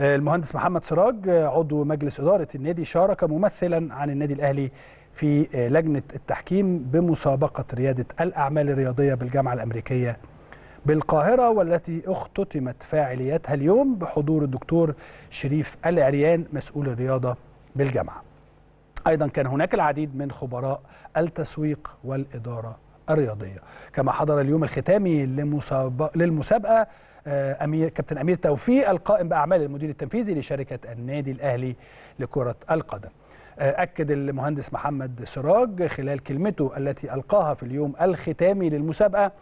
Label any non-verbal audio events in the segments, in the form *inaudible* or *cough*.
آه، المهندس محمد سراج آه، عضو مجلس إدارة النادي شارك ممثلا عن النادي الأهلي في آه، لجنة التحكيم بمسابقة ريادة الأعمال الرياضية بالجامعة الأمريكية بالقاهرة والتي اختتمت فاعلياتها اليوم بحضور الدكتور شريف العريان مسؤول الرياضة بالجامعة أيضا كان هناك العديد من خبراء التسويق والإدارة الرياضية كما حضر اليوم الختامي للمسابقة آه، امير كابتن امير توفيق القائم باعمال المدير التنفيذي لشركه النادي الاهلي لكره القدم. آه، اكد المهندس محمد سراج خلال كلمته التي القاها في اليوم الختامي للمسابقه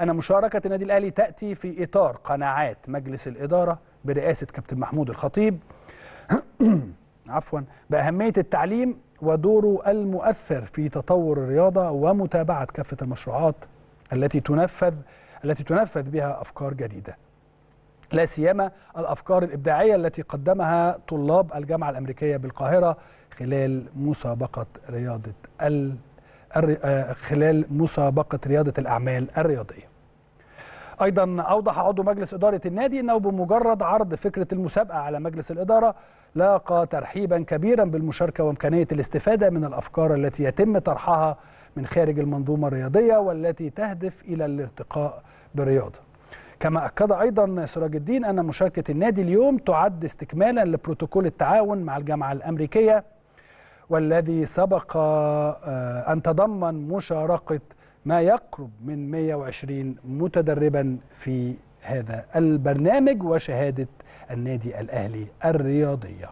ان مشاركه النادي الاهلي تاتي في اطار قناعات مجلس الاداره برئاسه كابتن محمود الخطيب *coughs* عفوا باهميه التعليم ودوره المؤثر في تطور الرياضه ومتابعه كافه المشروعات التي تنفذ التي تنفذ بها افكار جديده لا سيما الافكار الابداعيه التي قدمها طلاب الجامعه الامريكيه بالقاهره خلال مسابقه رياضه ال... آه، خلال مسابقه رياضه الاعمال الرياضيه. ايضا اوضح عضو مجلس اداره النادي انه بمجرد عرض فكره المسابقه على مجلس الاداره لاقى ترحيبا كبيرا بالمشاركه وامكانيه الاستفاده من الافكار التي يتم طرحها من خارج المنظومه الرياضيه والتي تهدف الى الارتقاء بالرياضه. كما أكد أيضا سراج الدين أن مشاركة النادي اليوم تعد استكمالا لبروتوكول التعاون مع الجامعة الأمريكية والذي سبق آه، أن تضمن مشاركة ما يقرب من 120 متدربا في هذا البرنامج وشهادة النادي الأهلي الرياضية